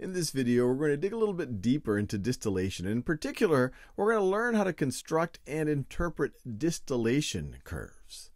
In this video, we're going to dig a little bit deeper into distillation. In particular, we're going to learn how to construct and interpret distillation curves.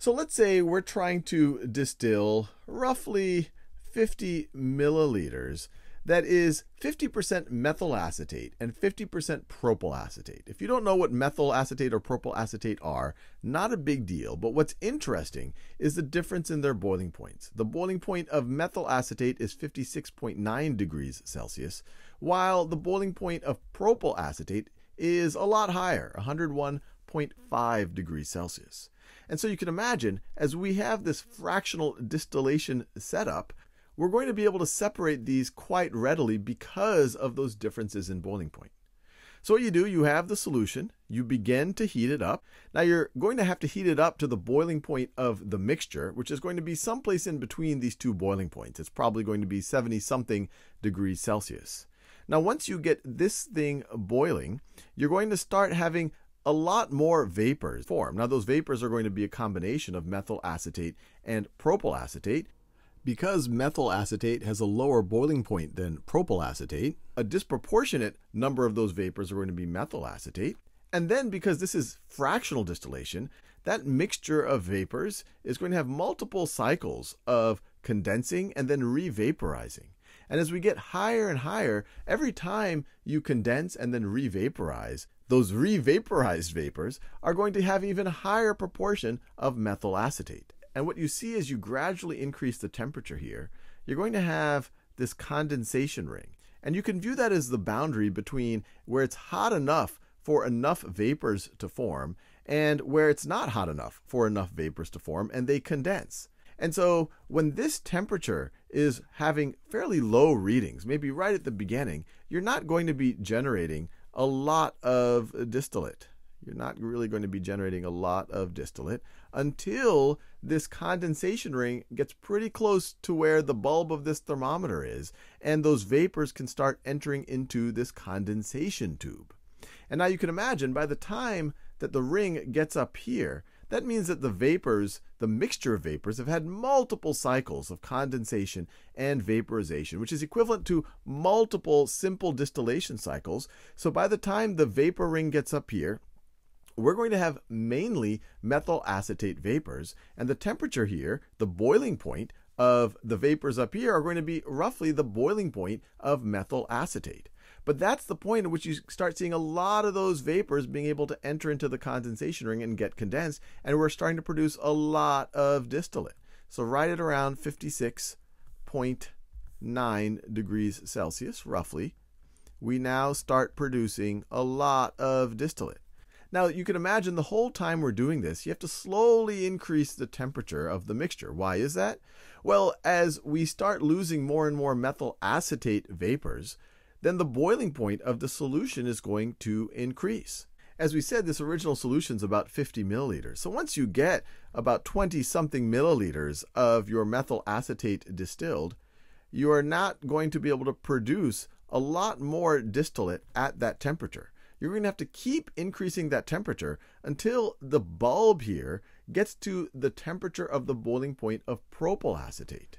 So let's say we're trying to distill roughly 50 milliliters that is 50% methyl acetate and 50% propyl acetate. If you don't know what methyl acetate or propyl acetate are, not a big deal, but what's interesting is the difference in their boiling points. The boiling point of methyl acetate is 56.9 degrees Celsius, while the boiling point of propyl acetate is a lot higher, 101.5 degrees Celsius. And so you can imagine, as we have this fractional distillation setup, we're going to be able to separate these quite readily because of those differences in boiling point. So what you do, you have the solution, you begin to heat it up. Now you're going to have to heat it up to the boiling point of the mixture, which is going to be someplace in between these two boiling points. It's probably going to be 70 something degrees Celsius. Now once you get this thing boiling, you're going to start having a lot more vapors form. Now, those vapors are going to be a combination of methyl acetate and propyl acetate. Because methyl acetate has a lower boiling point than propyl acetate, a disproportionate number of those vapors are going to be methyl acetate. And then because this is fractional distillation, that mixture of vapors is going to have multiple cycles of condensing and then revaporizing. And as we get higher and higher, every time you condense and then revaporize, those revaporized vapors are going to have even higher proportion of methyl acetate. And what you see as you gradually increase the temperature here, you're going to have this condensation ring. And you can view that as the boundary between where it's hot enough for enough vapors to form and where it's not hot enough for enough vapors to form and they condense. And so when this temperature is having fairly low readings, maybe right at the beginning, you're not going to be generating a lot of distillate. You're not really going to be generating a lot of distillate until this condensation ring gets pretty close to where the bulb of this thermometer is, and those vapors can start entering into this condensation tube. And now you can imagine by the time that the ring gets up here, that means that the vapors, the mixture of vapors, have had multiple cycles of condensation and vaporization, which is equivalent to multiple simple distillation cycles. So by the time the vapor ring gets up here, we're going to have mainly methyl acetate vapors, and the temperature here, the boiling point of the vapors up here are going to be roughly the boiling point of methyl acetate. But that's the point at which you start seeing a lot of those vapors being able to enter into the condensation ring and get condensed, and we're starting to produce a lot of distillate. So right at around 56.9 degrees Celsius, roughly, we now start producing a lot of distillate. Now you can imagine the whole time we're doing this, you have to slowly increase the temperature of the mixture. Why is that? Well, as we start losing more and more methyl acetate vapors, then the boiling point of the solution is going to increase. As we said, this original solution is about 50 milliliters. So once you get about 20 something milliliters of your methyl acetate distilled, you are not going to be able to produce a lot more distillate at that temperature you're going to have to keep increasing that temperature until the bulb here gets to the temperature of the boiling point of propyl acetate.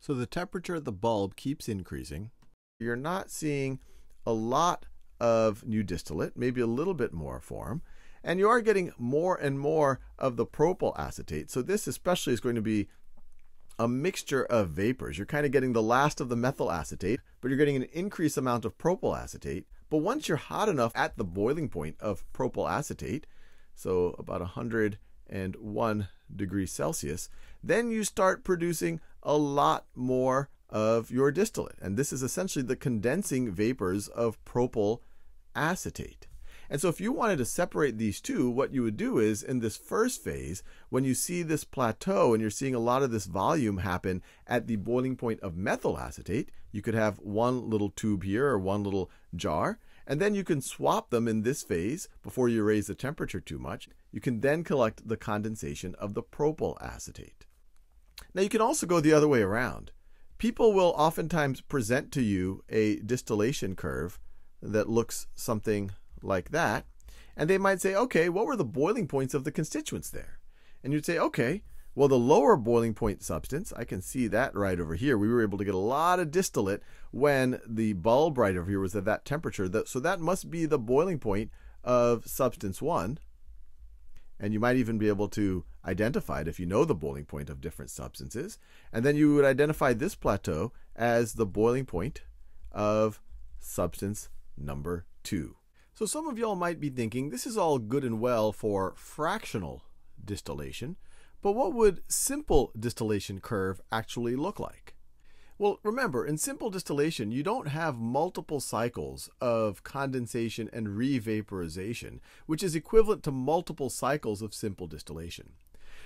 So the temperature of the bulb keeps increasing. You're not seeing a lot of new distillate, maybe a little bit more form, and you are getting more and more of the propyl acetate. So this especially is going to be a mixture of vapors. You're kind of getting the last of the methyl acetate, but you're getting an increased amount of propyl acetate. But once you're hot enough at the boiling point of propyl acetate, so about 101 degrees Celsius, then you start producing a lot more of your distillate. And this is essentially the condensing vapors of propyl acetate. And so if you wanted to separate these two, what you would do is in this first phase, when you see this plateau and you're seeing a lot of this volume happen at the boiling point of methyl acetate, you could have one little tube here or one little jar. And then you can swap them in this phase before you raise the temperature too much. You can then collect the condensation of the propyl acetate. Now you can also go the other way around. People will oftentimes present to you a distillation curve that looks something like that. And they might say, okay, what were the boiling points of the constituents there? And you'd say, okay, well, the lower boiling point substance, I can see that right over here. We were able to get a lot of distillate when the bulb right over here was at that temperature. So that must be the boiling point of substance one. And you might even be able to identify it if you know the boiling point of different substances. And then you would identify this plateau as the boiling point of substance number two. So some of y'all might be thinking this is all good and well for fractional distillation, but what would simple distillation curve actually look like? Well, remember, in simple distillation, you don't have multiple cycles of condensation and revaporization, which is equivalent to multiple cycles of simple distillation.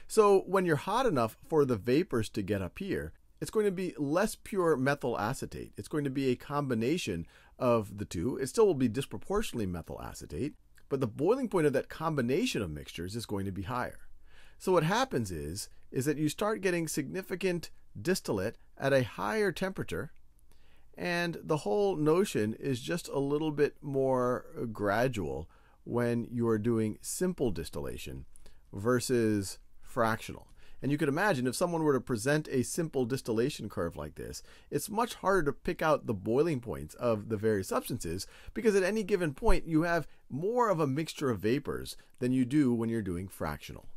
So when you're hot enough for the vapors to get up here, it's going to be less pure methyl acetate. It's going to be a combination of the two. It still will be disproportionately methyl acetate, but the boiling point of that combination of mixtures is going to be higher. So what happens is, is that you start getting significant distillate at a higher temperature, and the whole notion is just a little bit more gradual when you are doing simple distillation versus fractional. And you could imagine if someone were to present a simple distillation curve like this, it's much harder to pick out the boiling points of the various substances because at any given point you have more of a mixture of vapors than you do when you're doing fractional.